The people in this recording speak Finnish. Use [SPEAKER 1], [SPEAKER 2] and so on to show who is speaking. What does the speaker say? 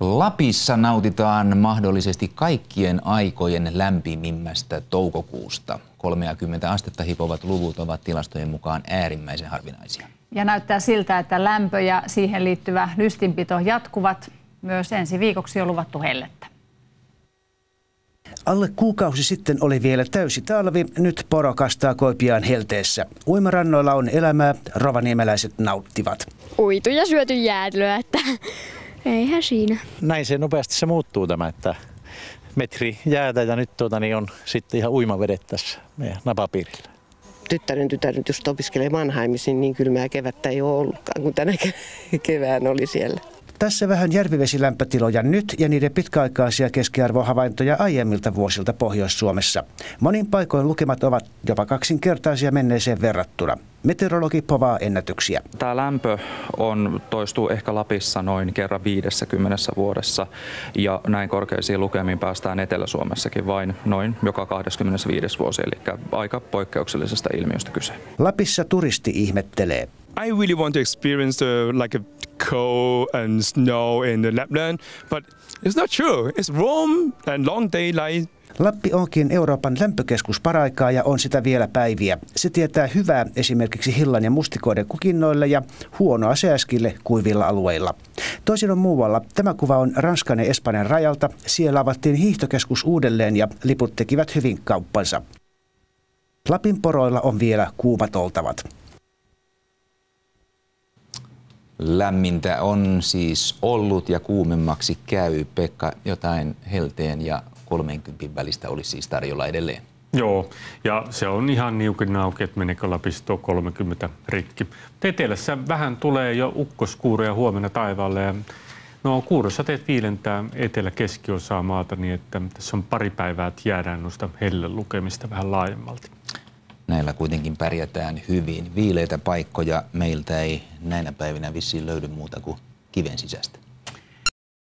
[SPEAKER 1] Lapissa nautitaan mahdollisesti kaikkien aikojen lämpimimmästä toukokuusta. 30 astetta hipovat luvut ovat tilastojen mukaan äärimmäisen
[SPEAKER 2] harvinaisia. Ja näyttää siltä, että lämpö ja siihen liittyvä lystinpito jatkuvat. Myös ensi viikoksi on luvattu hellettä.
[SPEAKER 3] Alle kuukausi sitten oli vielä täysi talvi, nyt kastaa koipiaan helteessä. Uimarannoilla on elämää, rovaniemeläiset nauttivat. Uitu ja syöty jäätelöä, että Eihän siinä. Näin se nopeasti se muuttuu tämä, että metri jäätä ja nyt tuota, niin on sitten ihan uimavedet tässä meidän napapiirillä. Tyttären tytär nyt just opiskelee Mannheimissa, niin kylmää kevättä ei ole ollutkaan kun tänä kevään oli siellä. Tässä vähän järvivesilämpötiloja nyt ja niiden pitkäaikaisia keskiarvohavaintoja aiemmilta vuosilta Pohjois-Suomessa. Monin paikoin lukemat ovat jopa kaksinkertaisia menneeseen verrattuna. Meteorologi
[SPEAKER 1] povaa ennätyksiä. Tämä lämpö on, toistuu ehkä Lapissa noin kerran 50 vuodessa ja näin korkeisiin lukemiin päästään Etelä-Suomessakin vain noin joka 25 vuosi, eli aika poikkeuksellisesta ilmiöstä kyse. Lapissa turisti ihmettelee. I really want to experience uh, like a cold and snow in the Lapland, but it's not true. It's warm and long daylight Lappi onkin
[SPEAKER 3] Euroopan lämpökeskus paraikaa ja on sitä vielä päiviä. Se tietää hyvää esimerkiksi hillan ja mustikoiden kukinnoille ja huonoa seäskille kuivilla alueilla. Toisin on muualla. Tämä kuva on Ranskan ja Espanjan rajalta. Siellä avattiin hiihtokeskus uudelleen ja liput tekivät hyvin kauppansa. Lapin poroilla on vielä kuumat oltavat.
[SPEAKER 1] Lämmintä on siis ollut ja kuumemmaksi käy. Pekka, jotain helteen ja 30 välistä olisi siis tarjolla
[SPEAKER 2] edelleen. Joo, ja se on ihan niukin auki, että menikö Lapisto 30 rikki. Etelässä vähän tulee jo ukkoskuureja huomenna taivaalle ja no teet viilentää etelä-keskiosaa maata niin, että tässä on pari päivää, että jäädään noista helle lukemista vähän laajemmalti
[SPEAKER 1] näillä kuitenkin pärjätään hyvin. Viileitä paikkoja meiltä ei näinä päivinä vissiin löydy muuta kuin kiven sisästä.